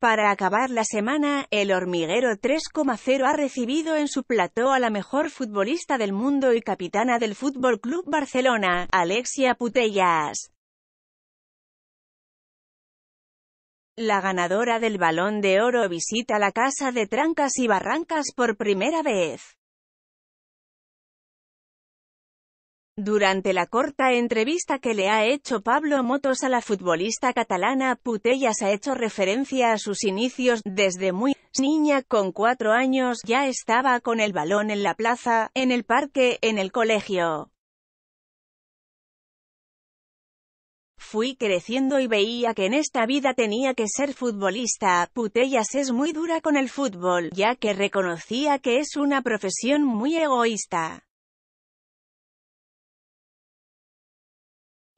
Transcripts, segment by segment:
Para acabar la semana, el hormiguero 3,0 ha recibido en su plató a la mejor futbolista del mundo y capitana del Fútbol Club Barcelona, Alexia Putellas. La ganadora del Balón de Oro visita la casa de Trancas y Barrancas por primera vez. Durante la corta entrevista que le ha hecho Pablo Motos a la futbolista catalana, Putellas ha hecho referencia a sus inicios, desde muy niña, con cuatro años, ya estaba con el balón en la plaza, en el parque, en el colegio. Fui creciendo y veía que en esta vida tenía que ser futbolista. Putellas es muy dura con el fútbol, ya que reconocía que es una profesión muy egoísta.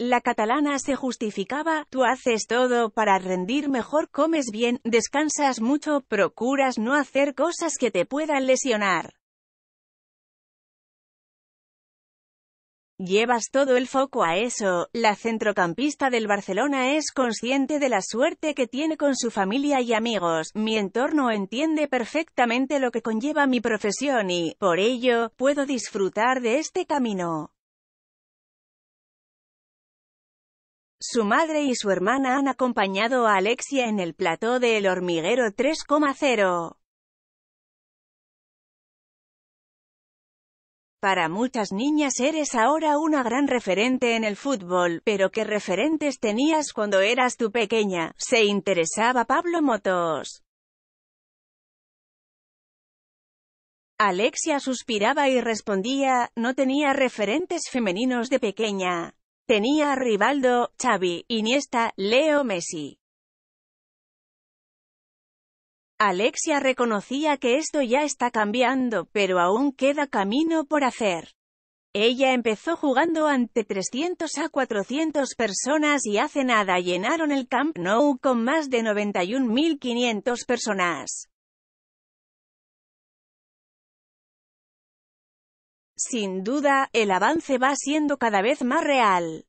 La catalana se justificaba, tú haces todo para rendir mejor, comes bien, descansas mucho, procuras no hacer cosas que te puedan lesionar. Llevas todo el foco a eso, la centrocampista del Barcelona es consciente de la suerte que tiene con su familia y amigos, mi entorno entiende perfectamente lo que conlleva mi profesión y, por ello, puedo disfrutar de este camino. Su madre y su hermana han acompañado a Alexia en el plató de El Hormiguero 3,0. Para muchas niñas eres ahora una gran referente en el fútbol, pero ¿qué referentes tenías cuando eras tú pequeña? Se interesaba Pablo Motos. Alexia suspiraba y respondía, no tenía referentes femeninos de pequeña. Tenía a Rivaldo, Xavi, Iniesta, Leo Messi. Alexia reconocía que esto ya está cambiando, pero aún queda camino por hacer. Ella empezó jugando ante 300 a 400 personas y hace nada llenaron el Camp Nou con más de 91.500 personas. Sin duda, el avance va siendo cada vez más real.